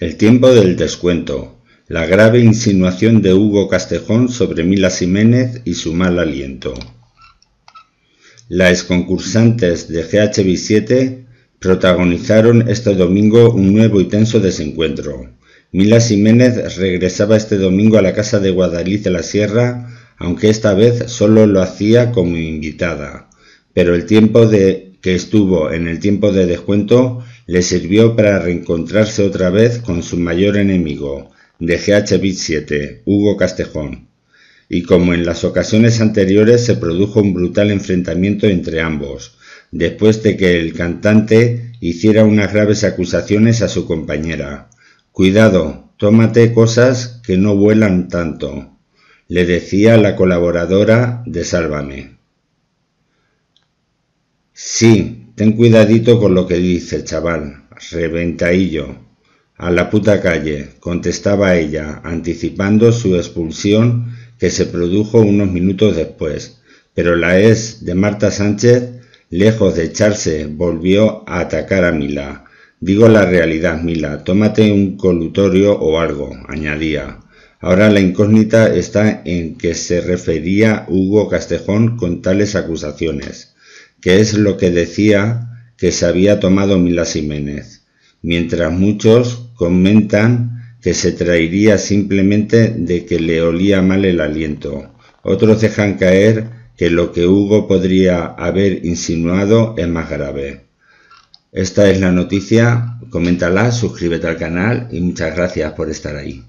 El tiempo del descuento. La grave insinuación de Hugo Castejón sobre Mila Jiménez y su mal aliento. Las concursantes de GHB7 protagonizaron este domingo un nuevo y tenso desencuentro. Mila Jiménez regresaba este domingo a la casa de Guadaliz de la Sierra, aunque esta vez solo lo hacía como invitada. Pero el tiempo de que estuvo en el tiempo de descuento le sirvió para reencontrarse otra vez con su mayor enemigo, de ghb 7, Hugo Castejón. Y como en las ocasiones anteriores se produjo un brutal enfrentamiento entre ambos, después de que el cantante hiciera unas graves acusaciones a su compañera. Cuidado, tómate cosas que no vuelan tanto, le decía la colaboradora de Sálvame. Sí, ten cuidadito con lo que dice, chaval, Reventaillo, A la puta calle, contestaba ella, anticipando su expulsión que se produjo unos minutos después. Pero la ex de Marta Sánchez, lejos de echarse, volvió a atacar a Mila. Digo la realidad, Mila, tómate un colutorio o algo, añadía. Ahora la incógnita está en que se refería Hugo Castejón con tales acusaciones que es lo que decía que se había tomado Mila Jiménez, mientras muchos comentan que se traería simplemente de que le olía mal el aliento. Otros dejan caer que lo que Hugo podría haber insinuado es más grave. Esta es la noticia, coméntala, suscríbete al canal y muchas gracias por estar ahí.